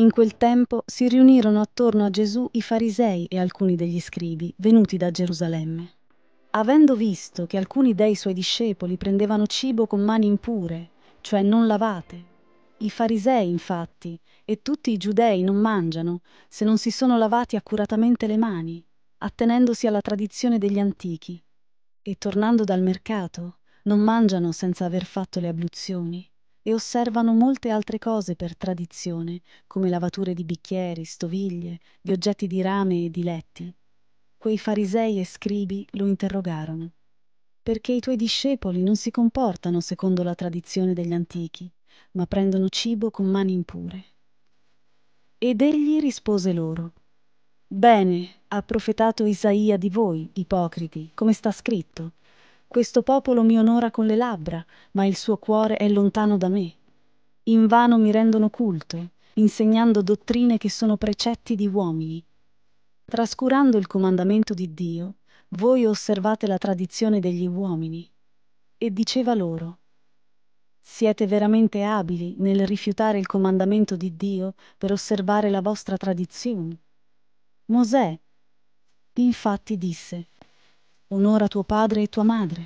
In quel tempo si riunirono attorno a Gesù i farisei e alcuni degli scribi, venuti da Gerusalemme. Avendo visto che alcuni dei suoi discepoli prendevano cibo con mani impure, cioè non lavate, i farisei infatti e tutti i giudei non mangiano se non si sono lavati accuratamente le mani, attenendosi alla tradizione degli antichi, e tornando dal mercato non mangiano senza aver fatto le abluzioni e osservano molte altre cose per tradizione come lavature di bicchieri stoviglie di oggetti di rame e di letti quei farisei e scribi lo interrogarono perché i tuoi discepoli non si comportano secondo la tradizione degli antichi ma prendono cibo con mani impure ed egli rispose loro bene ha profetato isaia di voi ipocriti come sta scritto questo popolo mi onora con le labbra ma il suo cuore è lontano da me invano mi rendono culto insegnando dottrine che sono precetti di uomini trascurando il comandamento di dio voi osservate la tradizione degli uomini e diceva loro siete veramente abili nel rifiutare il comandamento di Dio per osservare la vostra tradizione. Mosè infatti disse, Onora tuo padre e tua madre.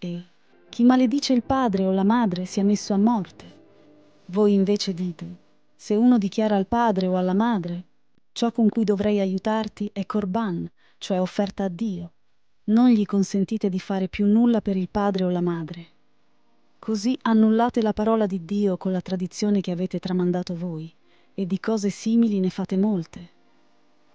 E chi maledice il padre o la madre sia messo a morte. Voi invece dite, se uno dichiara al padre o alla madre, ciò con cui dovrei aiutarti è corban, cioè offerta a Dio. Non gli consentite di fare più nulla per il padre o la madre. Così annullate la parola di Dio con la tradizione che avete tramandato voi, e di cose simili ne fate molte.